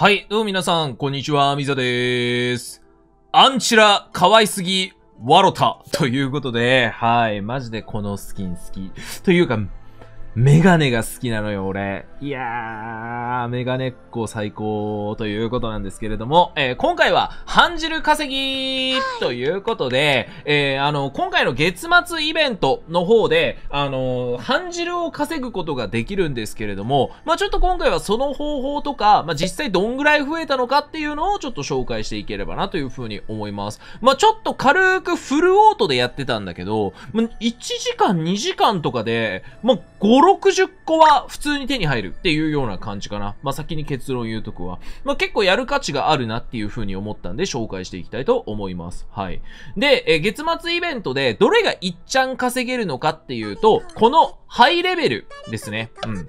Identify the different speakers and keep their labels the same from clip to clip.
Speaker 1: はい、どうも皆さん、こんにちは、みざでーす。アンチラ、可愛すぎ、わろた。ということで、はい、マジでこのスキン好き。というか、メガネが好きなのよ、俺。いやー、メガネっ子最高ということなんですけれども、えー、今回は、半汁稼ぎということで、えー、あの、今回の月末イベントの方で、あの、半汁を稼ぐことができるんですけれども、まあ、ちょっと今回はその方法とか、まあ、実際どんぐらい増えたのかっていうのをちょっと紹介していければなというふうに思います。まあ、ちょっと軽くフルオートでやってたんだけど、まあ、1時間2時間とかで、まあ、5、60個は普通に手に入るっていうような感じかな。まあ、先に結論言うとくわ。まあ、結構やる価値があるなっていう風に思ったんで紹介していきたいと思います。はい。で、え月末イベントでどれがいっちゃん稼げるのかっていうと、このハイレベルですね。うん。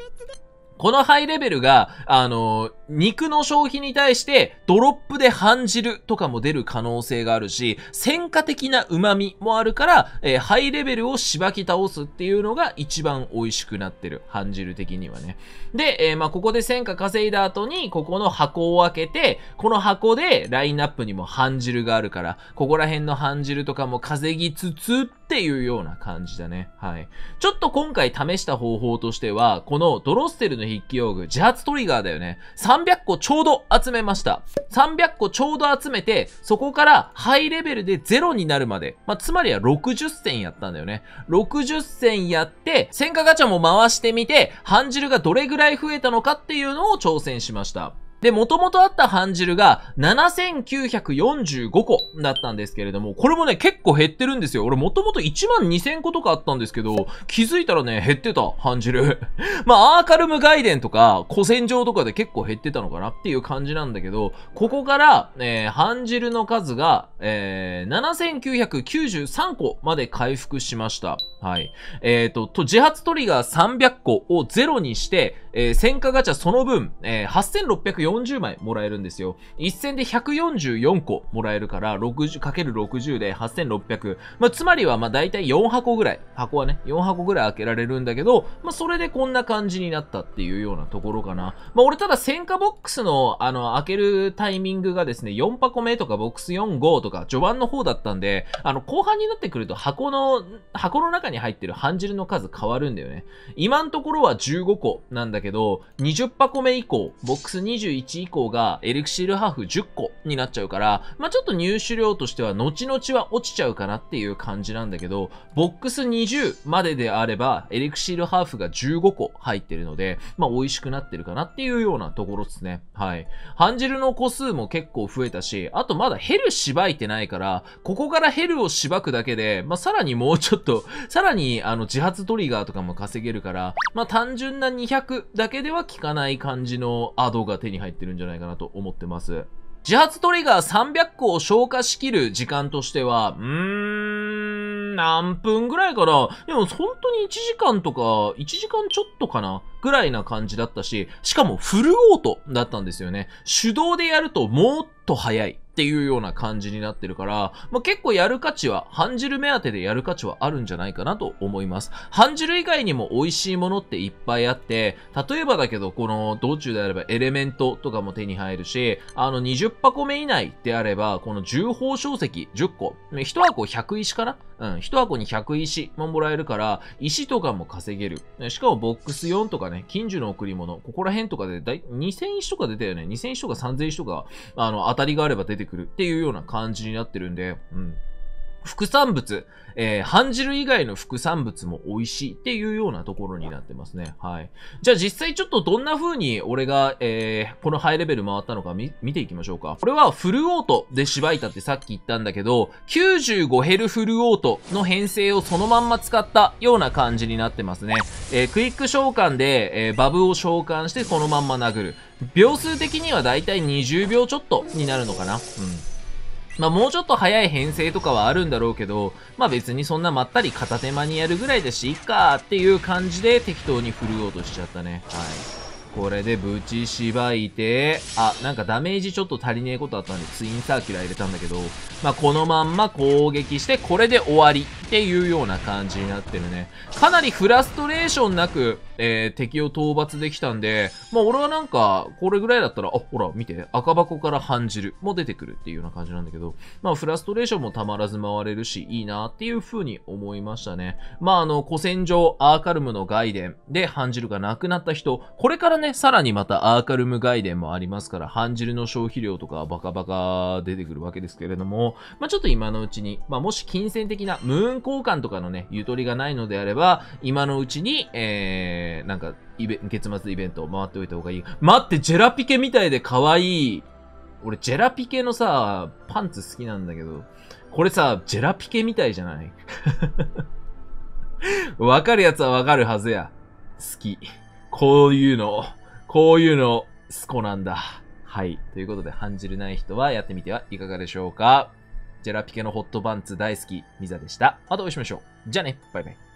Speaker 1: このハイレベルが、あの、肉の消費に対してドロップで半汁とかも出る可能性があるし、戦果的な旨味もあるから、えー、ハイレベルをしばき倒すっていうのが一番美味しくなってる。半汁的にはね。で、えー、まあ、ここで戦果稼いだ後に、ここの箱を開けて、この箱でラインナップにも半汁があるから、ここら辺の半汁とかも稼ぎつつ、っていうような感じだね。はい。ちょっと今回試した方法としては、このドロッセルの筆記用具、自発トリガーだよね。300個ちょうど集めました。300個ちょうど集めて、そこからハイレベルで0になるまで、まあ、つまりは60戦やったんだよね。60戦やって、戦火ガチャも回してみて、半汁がどれぐらい増えたのかっていうのを挑戦しました。で、元々あった半汁が7945個だったんですけれども、これもね、結構減ってるんですよ。俺ももと12000個とかあったんですけど、気づいたらね、減ってた、半汁。まあ、アーカルム外伝とか、古戦場とかで結構減ってたのかなっていう感じなんだけど、ここから、えー、半汁の数が、えー、7993個まで回復しました。はい。えっ、ー、と、と、自発トリガー300個をゼロにして、えー、戦火ガチャその分、えー、8640 40枚もらえるんですよ。1戦で144個もらえるから、60×60 で8600。まあ、つまりは、まい大体4箱ぐらい。箱はね、4箱ぐらい開けられるんだけど、まあ、それでこんな感じになったっていうようなところかな。まあ、俺ただ戦火ボックスの、あの、開けるタイミングがですね、4箱目とかボックス4、5とか、序盤の方だったんで、あの、後半になってくると箱の、箱の中に入ってる半汁の数変わるんだよね。今のところは15個なんだけど、20箱目以降、ボックス21 1以降がエリクシールハーフ10個になっちゃうから、まあ、ちょっと入手量としては後々は落ちちゃうかなっていう感じなんだけど、ボックス20までであれば、エリクシールハーフが15個入ってるので、まあ、美味しくなってるかなっていうようなところですね。はい。ハンジルの個数も結構増えたし、あとまだヘルしばいてないから、ここからヘルをしばくだけで、まあ、さらにもうちょっと、さらにあの自発トリガーとかも稼げるから、まあ、単純な200だけでは効かない感じのアドが手に入っ入ってるんじゃないかなと思ってます。自発トリガー300個を消化しきる時間としては、うーん、何分ぐらいかなでも本当に1時間とか、1時間ちょっとかなぐらいな感じだったし、しかもフルオートだったんですよね。手動でやるともっと早いっていうような感じになってるから、まあ、結構やる価値は、半汁目当てでやる価値はあるんじゃないかなと思います。半汁以外にも美味しいものっていっぱいあって、例えばだけど、この道中であればエレメントとかも手に入るし、あの20箱目以内であれば、この重宝小石10個、1箱100石かなうん、1箱に100石ももらえるから、石とかも稼げる。しかもボックス4とかね、近所の贈り物、ここら辺とかでだい2000石とか出たよね。2000石とか3000石とか、あの、当たりがあれば出てくるっていうような感じになってるんで、うん。副産物、えー、半汁以外の副産物も美味しいっていうようなところになってますね。はい。じゃあ実際ちょっとどんな風に俺が、えー、このハイレベル回ったのか見、見ていきましょうか。これはフルオートでしばいたってさっき言ったんだけど、9 5ヘルフルオートの編成をそのまんま使ったような感じになってますね。えー、クイック召喚で、えー、バブを召喚してそのまんま殴る。秒数的にはだいたい20秒ちょっとになるのかな。うん。まあ、もうちょっと早い編成とかはあるんだろうけど、まあ、別にそんなまったり片手間にやるぐらいだし、いっかっていう感じで適当に振るおうとしちゃったね。はい。これでぶちしばいて、あ、なんかダメージちょっと足りねえことあったんで、ツインサーキュラー入れたんだけど、まあ、このまんま攻撃して、これで終わり。っていうような感じになってるね。かなりフラストレーションなく、えー、敵を討伐できたんで、まあ俺はなんか、これぐらいだったら、あ、ほら、見て、赤箱から半汁も出てくるっていうような感じなんだけど、まあフラストレーションもたまらず回れるし、いいなっていう風に思いましたね。まああの、古戦場アーカルムの外伝で半汁がなくなった人、これからね、さらにまたアーカルム外伝もありますから、半汁の消費量とかバカバカ出てくるわけですけれども、まあちょっと今のうちに、まあもし金銭的なムーン交換とかのね、ゆとりがないのであれば、今のうちに、えー、なんか、イベ、月末イベントを回っておいた方がいい。待って、ジェラピケみたいで可愛い。俺、ジェラピケのさ、パンツ好きなんだけど、これさ、ジェラピケみたいじゃない わかるやつはわかるはずや。好き。こういうの、こういうの、スコなんだ。はい。ということで、半汁ない人はやってみてはいかがでしょうかジェラピケのホットパンツ大好き、ミザでした。またお会いしましょう。じゃあね、バイバイ。